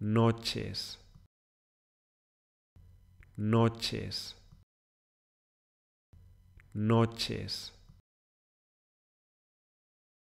noches, noches, noches.